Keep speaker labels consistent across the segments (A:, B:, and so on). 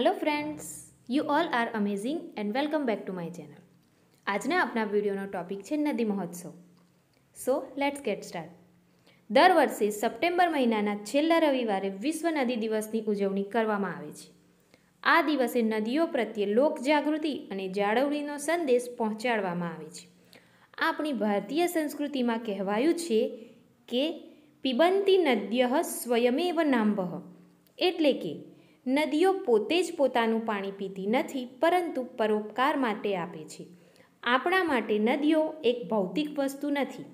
A: hello friends you all are amazing and welcome back to my channel આજના આપણા વિડીયોનો topic છે નદી મહોત્સવ સો લેટ્સ ગેટ સ્ટાર્ટ દર વર્ષે સપ્ટેમ્બર મહિનાના છેલ્લા રવિવારે વિશ્વ નદી દિવસની ઉજવણી કરવામાં આવે છે આ દિવસે નદીઓ પ્રત્યે લોકજાગૃતિ અને જાળવણીનો સંદેશ પહોંચાડવામાં આવે છે આપણી ભારતીય સંસ્કૃતિમાં કહેવાયું છે કે પિબંતી નદ્ય સ્વયમેવ નાંભ એટલે કે નદીઓ પોતે જ પોતાનું પાણી પીતી નથી પરંતુ પરોપકાર માટે આપે છે આપણા માટે નદીઓ એક ભૌતિક વસ્તુ નથી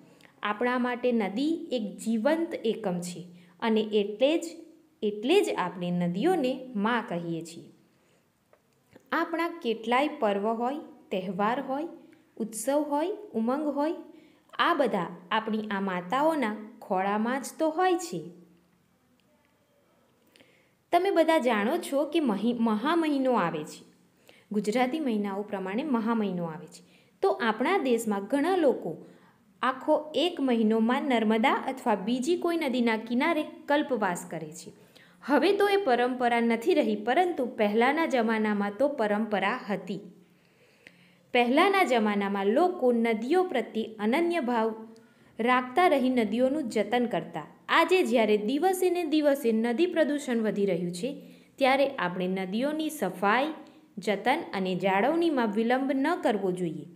A: આપણા માટે નદી એક જીવંત એકમ છે અને એટલે જ એટલે જ આપણે નદીઓને માં કહીએ છીએ આપણા કેટલાય પર્વ હોય તહેવાર હોય ઉત્સવ હોય ઉમંગ હોય આ બધા આપણી આ માતાઓના ખોળામાં જ તો હોય છે તમે બધા જાણો છો કે મહા મહિનો આવે છે ગુજરાતી મહિનાઓ પ્રમાણે મહા મહિનો આવે છે તો આપણા દેશમાં ઘણા લોકો આખો એક મહિનોમાં નર્મદા અથવા બીજી કોઈ નદીના કિનારે કલ્પવાસ કરે છે હવે તો એ પરંપરા નથી રહી પરંતુ પહેલાંના જમાનામાં તો પરંપરા હતી પહેલાંના જમાનામાં લોકો નદીઓ પ્રત્યે અનન્ય ભાવ રાખતા રહી નદીઓનું જતન કરતા આજે જ્યારે દિવસે ને દિવસે નદી પ્રદૂષણ વધી રહ્યું છે ત્યારે આપણે નદીઓની સફાઈ જતન અને જાળવણીમાં વિલંબ ન કરવો જોઈએ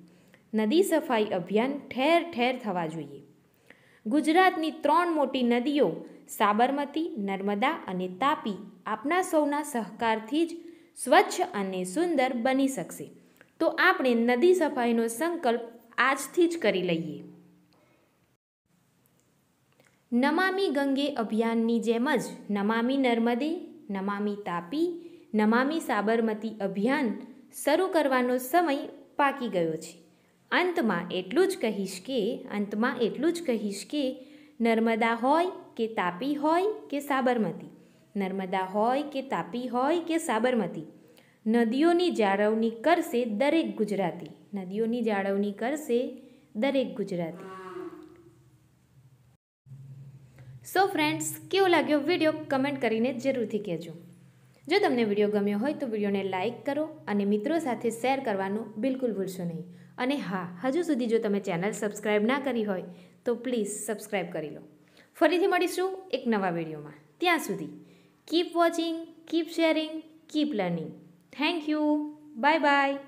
A: નદી સફાઈ અભિયાન ઠેર ઠેર થવા જોઈએ ગુજરાતની ત્રણ મોટી નદીઓ સાબરમતી નર્મદા અને તાપી આપના સૌના સહકારથી જ સ્વચ્છ અને સુંદર બની શકશે તો આપણે નદી સફાઈનો સંકલ્પ આજથી જ કરી લઈએ નમામી ગંગે અભિયાનની જેમ જ નમામી નર્મદે નમામી તાપી નમામી સાબરમતી અભિયાન શરૂ કરવાનો સમય પાકી ગયો છે અંતમાં એટલું જ કહીશ કે અંતમાં એટલું જ કહીશ કે નર્મદા હોય કે તાપી હોય કે સાબરમતી નર્મદા હોય કે તાપી હોય કે સાબરમતી નદીઓની જાળવણી કરશે દરેક ગુજરાતી નદીઓની જાળવણી કરશે દરેક ગુજરાતી સો ફ્રેન્ડ્સ કેવો લાગ્યો વિડીયો કમેન્ટ કરીને જરૂરથી કહેજો જો તમને વિડીયો ગમ્યો હોય તો વિડીયોને લાઇક કરો અને મિત્રો સાથે શેર કરવાનું બિલકુલ ભૂલશો નહીં અને હા હજુ સુધી જો તમે ચેનલ સબસ્ક્રાઈબ ના કરી હોય તો પ્લીઝ સબસ્ક્રાઈબ કરી લો ફરીથી મળીશું એક નવા વિડીયોમાં ત્યાં સુધી keep watching keep sharing keep learning thank you bye by